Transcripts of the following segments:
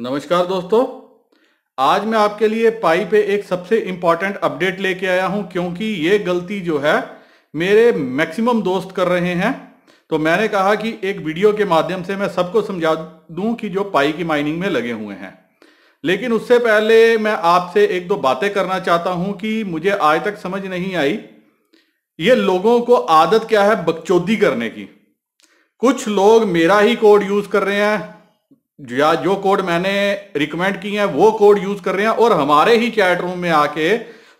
नमस्कार दोस्तों आज मैं आपके लिए पाई पे एक सबसे इंपॉर्टेंट अपडेट लेके आया हूं क्योंकि ये गलती जो है मेरे मैक्सिमम दोस्त कर रहे हैं तो मैंने कहा कि एक वीडियो के माध्यम से मैं सबको समझा दूं कि जो पाई की माइनिंग में लगे हुए हैं लेकिन उससे पहले मैं आपसे एक दो बातें करना चाहता हूं कि मुझे आज तक समझ नहीं आई ये लोगों को आदत क्या है बकचोदी करने की कुछ लोग मेरा ही कोड यूज कर रहे हैं या जो कोड मैंने रिकमेंड किए हैं वो कोड यूज कर रहे हैं और हमारे ही चैट रूम में आके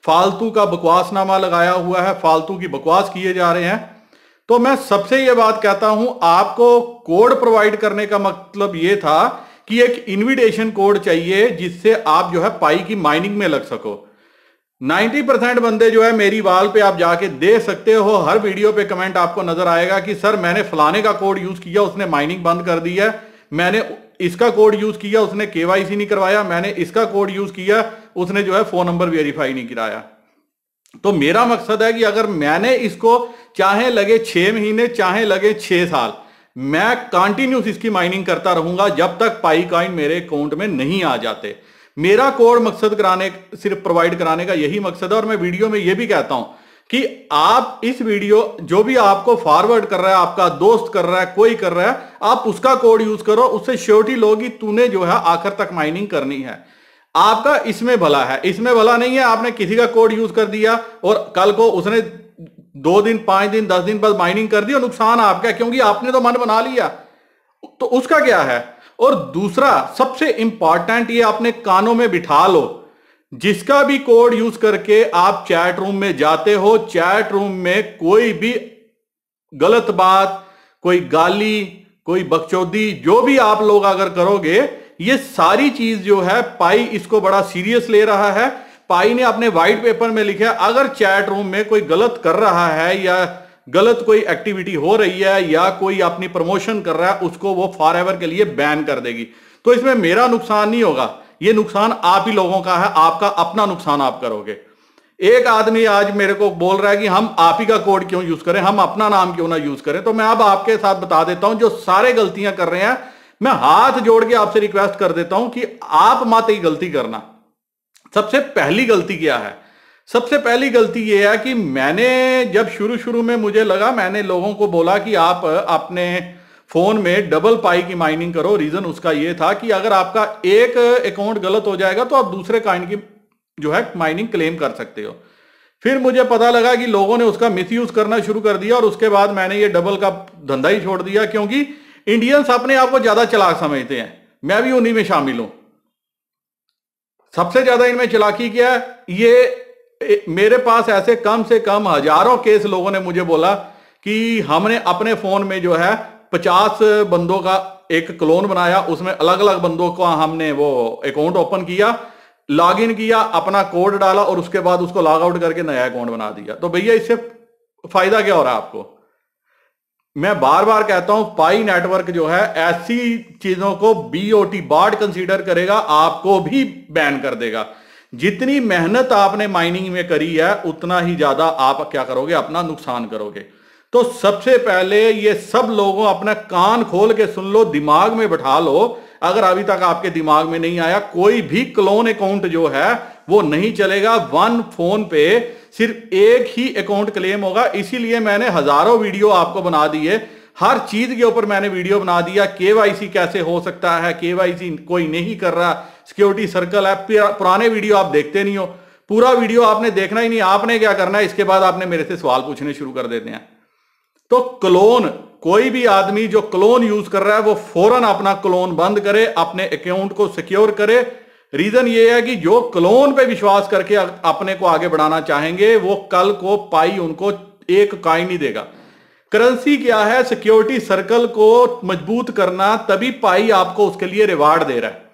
फालतू का बकवासनामा लगाया हुआ है फालतू की बकवास किए जा रहे हैं तो मैं सबसे ये बात कहता हूं आपको कोड प्रोवाइड करने का मतलब ये था कि एक इनविटेशन कोड चाहिए जिससे आप जो है पाई की माइनिंग में लग सको 90 परसेंट बंदे जो है मेरी वाल पे आप जाके दे सकते हो हर वीडियो पे कमेंट आपको नजर आएगा कि सर मैंने फलाने का कोड यूज किया उसने माइनिंग बंद कर दी है मैंने इसका कोड यूज किया उसने केवाईसी नहीं करवाया मैंने इसका कोड यूज किया उसने जो है फोन नंबर वेरीफाई नहीं कराया तो मेरा मकसद है कि अगर मैंने इसको चाहे लगे छह महीने चाहे लगे छह साल मैं कंटिन्यूस इसकी माइनिंग करता रहूंगा जब तक पाई कॉइन मेरे अकाउंट में नहीं आ जाते मेरा कोड मकसद कराने सिर्फ प्रोवाइड कराने का यही मकसद है और मैं वीडियो में यह भी कहता हूं कि आप इस वीडियो जो भी आपको फॉरवर्ड कर रहा है आपका दोस्त कर रहा है कोई कर रहा है आप उसका कोड यूज करो उससे श्योरिटी लो कि तूने जो है आखिर तक माइनिंग करनी है आपका इसमें भला है इसमें भला नहीं है आपने किसी का कोड यूज कर दिया और कल को उसने दो दिन पांच दिन दस दिन बाद माइनिंग कर दी और नुकसान आपका क्योंकि आपने तो मन बना लिया तो उसका क्या है और दूसरा सबसे इंपॉर्टेंट ये अपने कानों में बिठा लो जिसका भी कोड यूज करके आप चैट रूम में जाते हो चैट रूम में कोई भी गलत बात कोई गाली कोई बकचौदी जो भी आप लोग अगर करोगे ये सारी चीज जो है पाई इसको बड़ा सीरियस ले रहा है पाई ने अपने व्हाइट पेपर में लिखा है अगर चैट रूम में कोई गलत कर रहा है या गलत कोई एक्टिविटी हो रही है या कोई अपनी प्रमोशन कर रहा है उसको वो फॉर के लिए बैन कर देगी तो इसमें मेरा नुकसान नहीं होगा ये नुकसान आप ही लोगों का है आपका अपना नुकसान आप करोगे एक आदमी आज मेरे को बोल रहा है कि हम आप ही का कोड क्यों यूज करें हम अपना नाम क्यों ना यूज करें तो मैं अब आपके साथ बता देता हूं जो सारे गलतियां कर रहे हैं मैं हाथ जोड़ के आपसे रिक्वेस्ट कर देता हूं कि आप मत ही गलती करना सबसे पहली गलती क्या है सबसे पहली गलती यह है कि मैंने जब शुरू शुरू में मुझे लगा मैंने लोगों को बोला कि आप अपने फोन में डबल पाई की माइनिंग करो रीजन उसका यह था कि अगर आपका एक अकाउंट गलत हो जाएगा तो आप दूसरे काइंड की जो है माइनिंग क्लेम कर सकते हो फिर मुझे पता लगा कि लोगों ने उसका मिस करना शुरू कर दिया और उसके बाद मैंने ये डबल का धंधा ही छोड़ दिया क्योंकि इंडियंस अपने आप को ज्यादा चलाक समझते हैं मैं भी उन्हीं में शामिल हूं सबसे ज्यादा इनमें चलाकी क्या है ये मेरे पास ऐसे कम से कम हजारों केस लोगों ने मुझे बोला कि हमने अपने फोन में जो है पचास बंदों का एक क्लोन बनाया उसमें अलग अलग बंदों को हमने वो अकाउंट ओपन किया लॉग इन किया अपना कोड डाला और उसके बाद उसको लॉग आउट करके नया अकाउंट बना दिया तो भैया इससे फायदा क्या हो रहा है आपको मैं बार बार कहता हूं पाई नेटवर्क जो है ऐसी चीजों को बीओटी बार्ड कंसीडर करेगा आपको भी बैन कर देगा जितनी मेहनत आपने माइनिंग में करी है उतना ही ज्यादा आप क्या करोगे अपना नुकसान करोगे तो सबसे पहले ये सब लोगों अपना कान खोल के सुन लो दिमाग में बैठा लो अगर अभी तक आपके दिमाग में नहीं आया कोई भी क्लोन अकाउंट जो है वो नहीं चलेगा वन फोन पे सिर्फ एक ही अकाउंट क्लेम होगा इसीलिए मैंने हजारों वीडियो आपको बना दिए हर चीज के ऊपर मैंने वीडियो बना दिया केवाईसी कैसे हो सकता है केवाईसी कोई नहीं कर रहा सिक्योरिटी सर्कल है पुराने वीडियो आप देखते नहीं हो पूरा वीडियो आपने देखना ही नहीं आपने क्या करना है इसके बाद आपने मेरे से सवाल पूछने शुरू कर देते हैं तो क्लोन कोई भी आदमी जो क्लोन यूज कर रहा है वो फौरन अपना क्लोन बंद करे अपने अकाउंट को सिक्योर करे रीजन ये है कि जो क्लोन पे विश्वास करके अपने को आगे बढ़ाना चाहेंगे वो कल को पाई उनको एक काई नहीं देगा करेंसी क्या है सिक्योरिटी सर्कल को मजबूत करना तभी पाई आपको उसके लिए रिवार्ड दे रहा है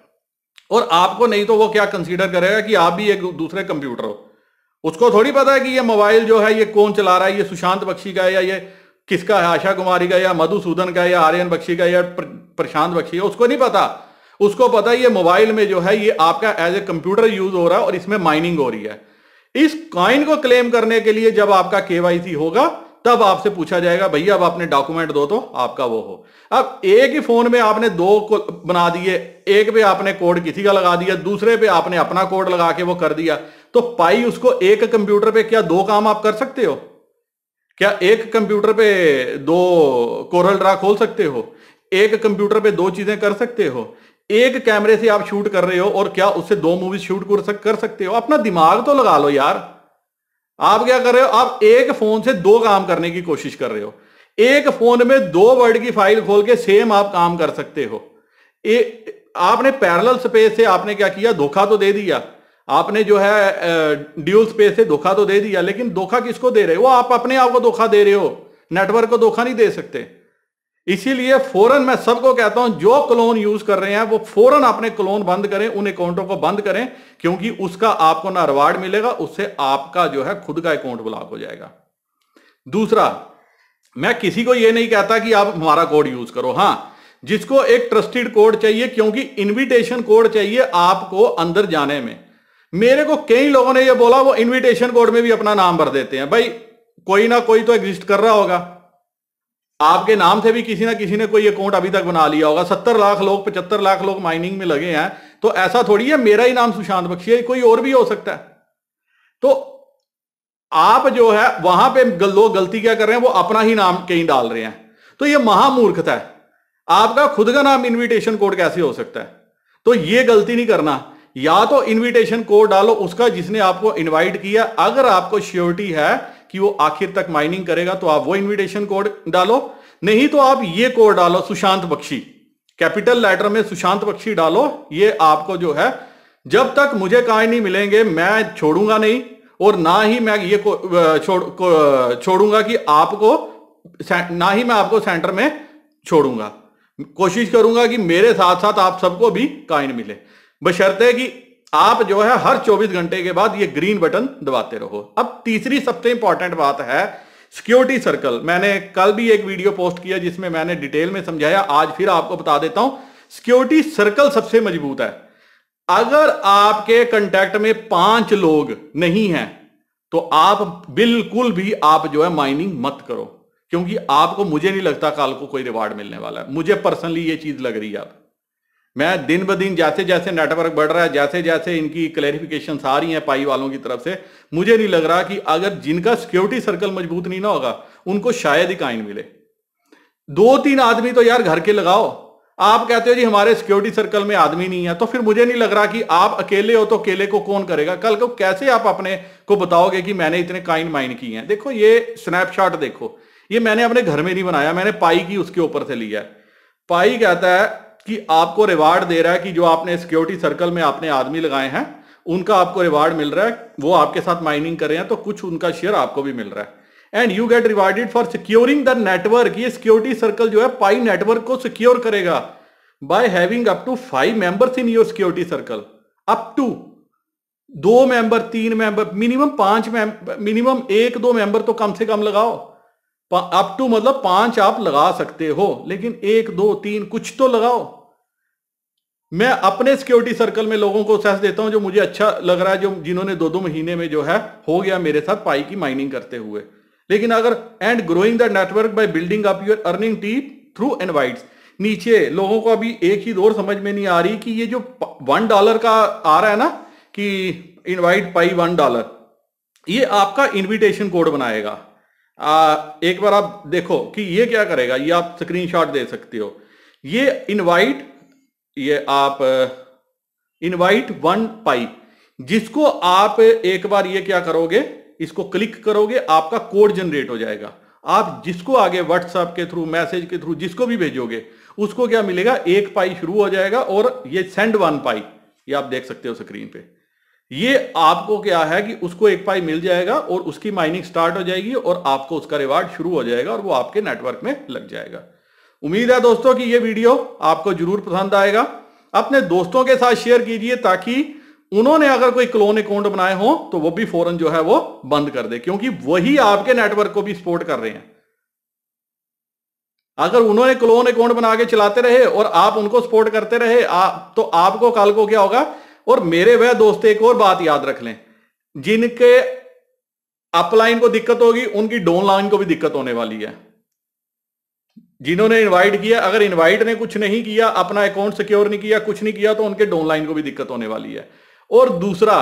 और आपको नहीं तो वो क्या कंसीडर करेगा कि आप भी एक दूसरे कंप्यूटर हो उसको थोड़ी पता है कि ये मोबाइल जो है ये कौन चला रहा है ये सुशांत बख्शी का है या ये किसका है आशा कुमारी का या मधुसूदन का या आर्यन बख्शी का या प्रशांत बख्शी उसको नहीं पता उसको पता ये मोबाइल में जो है ये आपका एज ए कंप्यूटर यूज हो रहा है और इसमें माइनिंग हो रही है इस कॉइन को क्लेम करने के लिए जब आपका केवाईसी होगा तब आपसे पूछा जाएगा भैया अब आपने डॉक्यूमेंट दो तो आपका वो हो अब एक ही फोन में आपने दो बना दिए एक पे आपने कोड किसी का लगा दिया दूसरे पे आपने अपना कोड लगा के वो कर दिया तो पाई उसको एक कंप्यूटर पे क्या दो काम आप कर सकते हो क्या एक कंप्यूटर पे दो कोरल ड्रा खोल सकते हो एक कंप्यूटर पे दो चीजें कर सकते हो एक कैमरे से आप शूट कर रहे हो और क्या उससे दो मूवी शूट कर, कर सकते हो अपना दिमाग तो लगा लो यार आप क्या कर रहे हो आप एक फोन से दो काम करने की कोशिश कर रहे हो एक फोन में दो वर्ड की फाइल खोल के सेम आप काम कर सकते हो ए, आपने पैरेलल स्पेस से आपने क्या किया धोखा तो दे दिया आपने जो है ड्यूल स्पेस से धोखा तो दे दिया लेकिन धोखा किसको दे रहे हो आप अपने आप को धोखा दे रहे हो नेटवर्क को धोखा नहीं दे सकते इसीलिए फौरन मैं सबको कहता हूं जो क्लोन यूज कर रहे हैं वो फौरन अपने क्लोन बंद करें उन अकाउंटों को बंद करें क्योंकि उसका आपको ना रिवार्ड मिलेगा उससे आपका जो है खुद का अकाउंट ब्लॉक हो जाएगा दूसरा मैं किसी को यह नहीं कहता कि आप हमारा कोड यूज करो हां जिसको एक ट्रस्टेड कोड चाहिए क्योंकि इनविटेशन कोड चाहिए आपको अंदर जाने में मेरे को कई लोगों ने ये बोला वो इनविटेशन कोड में भी अपना नाम भर देते हैं भाई कोई ना कोई तो एग्जिस्ट कर रहा होगा आपके नाम से भी किसी ना किसी ने कोई अकाउंट अभी तक बना लिया होगा सत्तर लाख लोग पचहत्तर लाख लोग माइनिंग में लगे हैं तो ऐसा थोड़ी है मेरा ही नाम सुशांत बख्शी है कोई और भी हो सकता है तो आप जो है वहां पे लोग गलती क्या कर रहे हैं वो अपना ही नाम कहीं डाल रहे हैं तो ये महामूर्खता है आपका खुद का नाम इनविटेशन कोड कैसे हो सकता है तो ये गलती नहीं करना या तो इनविटेशन कोड डालो उसका जिसने आपको इनवाइट किया अगर आपको श्योरिटी है कि वो आखिर तक माइनिंग करेगा तो आप वो इनविटेशन कोड डालो नहीं तो आप ये कोड डालो सुशांत बख्शी कैपिटल लेटर में सुशांत बख्शी डालो ये आपको जो है जब तक मुझे काय नहीं मिलेंगे मैं छोड़ूंगा नहीं और ना ही मैं ये को, छोड़, को, छोड़ूंगा कि आपको ना ही मैं आपको सेंटर में छोड़ूंगा कोशिश करूंगा कि मेरे साथ साथ आप सबको भी काइन मिले बशर्ते कि आप जो है हर 24 घंटे के बाद ये ग्रीन बटन दबाते रहो अब तीसरी सबसे इंपॉर्टेंट बात है सिक्योरिटी सर्कल मैंने कल भी एक वीडियो पोस्ट किया जिसमें मैंने डिटेल में समझाया आज फिर आपको बता देता हूं सिक्योरिटी सर्कल सबसे मजबूत है अगर आपके कंटेक्ट में पांच लोग नहीं हैं तो आप बिल्कुल भी आप जो है माइनिंग मत करो क्योंकि आपको मुझे नहीं लगता कल को कोई रिवार्ड मिलने वाला है मुझे पर्सनली ये चीज लग रही है आप मैं दिन ब दिन जैसे जैसे नेटवर्क बढ़ रहा है जैसे जैसे इनकी क्लैरिफिकेशन आ रही है पाई वालों की तरफ से मुझे नहीं लग रहा कि अगर जिनका सिक्योरिटी सर्कल मजबूत नहीं ना होगा उनको शायद ही काइन मिले दो तीन आदमी तो यार घर के लगाओ आप कहते हो जी हमारे सिक्योरिटी सर्कल में आदमी नहीं है तो फिर मुझे नहीं लग रहा कि आप अकेले हो तो अकेले को कौन करेगा कल को कैसे आप अपने को बताओगे कि मैंने इतने काइन माइन किए हैं देखो ये स्नैपशॉट देखो ये मैंने अपने घर में नहीं बनाया मैंने पाई की उसके ऊपर से लिया है पाई कहता है कि आपको रिवार्ड दे रहा है कि जो आपने सिक्योरिटी सर्कल में आपने आदमी लगाए हैं उनका आपको रिवार्ड मिल रहा है वो आपके साथ माइनिंग कर रहे हैं तो कुछ उनका शेयर आपको भी मिल रहा है and you get rewarded for securing the network ये सिक्योरिटी सर्कल जो है पाई नेटवर्क को सिक्योर करेगा by having up to five members in your security circle up to दो मेंबर तीन मेंबर मिनिमम पांच मिनिमम एक दो मेंबर तो कम से कम लगाओ अप टू मतलब पांच आप लगा सकते हो लेकिन एक दो तीन कुछ तो लगाओ मैं अपने सिक्योरिटी सर्कल में लोगों को सेस देता हूं जो मुझे अच्छा लग रहा है जो जिन्होंने दो दो महीने में जो है हो गया मेरे साथ पाई की माइनिंग करते हुए लेकिन अगर and growing the network by building up your earning team through invites नीचे लोगों को अभी एक ही दौर समझ में नहीं आ रही कि ये जो वन डॉलर का आ रहा है ना कि इनवाइट पाई वन डॉलर ये आपका इनविटेशन कोड बनाएगा आ, एक बार आप देखो कि ये क्या करेगा ये आप स्क्रीनशॉट दे सकते हो ये इनवाइट ये आप इनवाइट वन पाई जिसको आप एक बार ये क्या करोगे इसको क्लिक करोगे आपका कोड जनरेट हो जाएगा आप जिसको आगे व्हाट्सएप के थ्रू मैसेज के थ्रू जिसको भी भेजोगे उसको क्या मिलेगा एक पाई शुरू हो जाएगा और ये सेंड वन पाई ये आप देख सकते हो स्क्रीन पे ये आपको क्या है कि उसको एक पाई मिल जाएगा और उसकी माइनिंग स्टार्ट हो जाएगी और आपको उसका रिवार्ड शुरू हो जाएगा और वो आपके नेटवर्क में लग जाएगा उम्मीद है दोस्तों कि ये वीडियो आपको जरूर पसंद आएगा अपने दोस्तों के साथ शेयर कीजिए ताकि उन्होंने अगर कोई क्लोन अकाउंट बनाए हो तो वो भी फौरन जो है वो बंद कर दे क्योंकि वही आपके नेटवर्क को भी सपोर्ट कर रहे हैं अगर उन्होंने क्लोन अकाउंट बना के चलाते रहे और आप उनको सपोर्ट करते रहे आप तो आपको कल को क्या होगा और मेरे वह दोस्त एक और बात याद रख लें जिनके अपलाइन को दिक्कत होगी उनकी डाउनलाइन को भी दिक्कत होने वाली है जिन्होंने इनवाइट किया अगर इनवाइट ने कुछ नहीं किया अपना अकाउंट सिक्योर नहीं किया कुछ नहीं किया तो उनके डोनलाइन को भी दिक्कत होने वाली है और दूसरा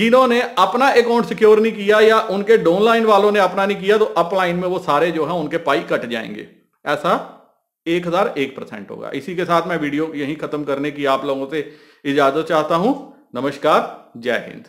जिन्होंने अपना अकाउंट सिक्योर नहीं किया या उनके डोनलाइन वालों ने अपना नहीं किया तो अपलाइन में वो सारे जो है उनके पाई कट जाएंगे ऐसा एक हजार एक परसेंट होगा इसी के साथ मैं वीडियो यहीं खत्म करने की आप लोगों से इजाजत चाहता हूं नमस्कार जय हिंद